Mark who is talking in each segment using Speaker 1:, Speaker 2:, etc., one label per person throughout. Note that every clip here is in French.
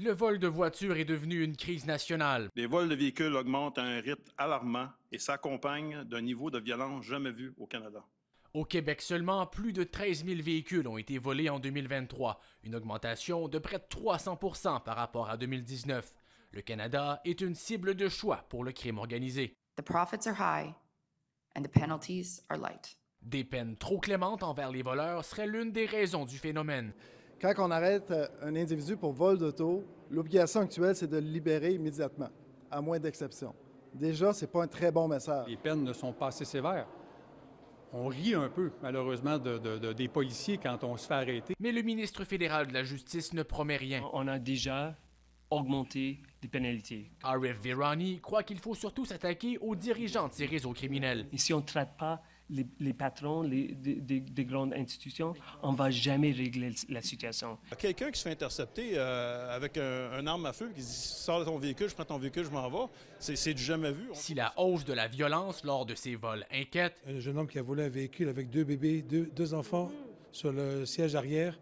Speaker 1: Le vol de voitures est devenu une crise nationale. Les vols de véhicules augmentent à un rythme alarmant et s'accompagnent d'un niveau de violence jamais vu au Canada. Au Québec seulement, plus de 13 000 véhicules ont été volés en 2023, une augmentation de près de 300 par rapport à 2019. Le Canada est une cible de choix pour le crime organisé. profits Des peines trop clémentes envers les voleurs seraient l'une des raisons du phénomène. Quand on arrête euh, un individu pour vol d'auto, l'obligation actuelle, c'est de le libérer immédiatement, à moins d'exception. Déjà, c'est pas un très bon message. Les peines ne sont pas assez sévères. On rit un peu, malheureusement, de, des policiers quand on se fait arrêter. Mais le ministre fédéral de la Justice ne promet rien. On a déjà augmenté les pénalités. Arif Virani croit qu'il faut surtout s'attaquer aux dirigeants de ces réseaux criminels. Et si on ne traite pas les, patrons des, grandes institutions, on ne va jamais régler la situation. Quelqu'un qui se fait intercepter euh, avec un, arme à feu, qui dit Sors de ton véhicule, je prends ton véhicule, je m'en vais, c'est du jamais vu. Si la hausse de la violence lors de ces vols inquiète. Un jeune homme qui a volé un véhicule avec deux bébés, deux, deux enfants sur le siège arrière,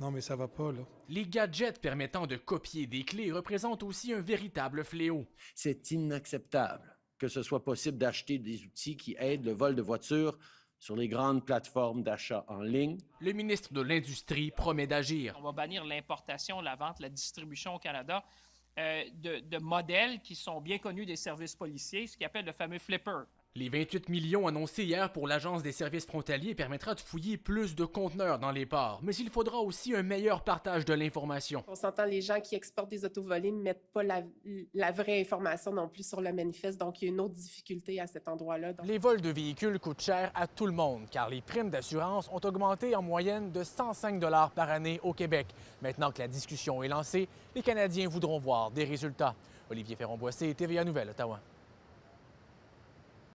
Speaker 1: non, mais ça va pas, là. Les gadgets permettant de copier des clés représentent aussi un véritable fléau. C'est inacceptable que ce soit possible d'acheter des outils qui aident le vol de voitures sur les grandes plateformes d'achat en ligne. Le ministre de l'Industrie promet d'agir. On va bannir l'importation, la vente, la distribution au Canada euh, de, modèles qui sont bien connus des services policiers, ce qu'ils appelle le fameux flipper. Les 28 millions annoncés hier pour l'Agence des services frontaliers permettra de fouiller plus de conteneurs dans les ports, mais il faudra aussi un meilleur partage de l'information. On s'entend, les gens qui exportent des autovolés ne mettent pas la, vraie information non plus sur le manifeste, donc il y a une autre difficulté à cet endroit-là. Les vols de véhicules coûtent cher à tout le monde, car les primes d'assurance ont augmenté en moyenne de 105 par année au Québec. Maintenant que la discussion est lancée, les Canadiens voudront voir des résultats. Olivier ferron TVA Nouvelle, Ottawa.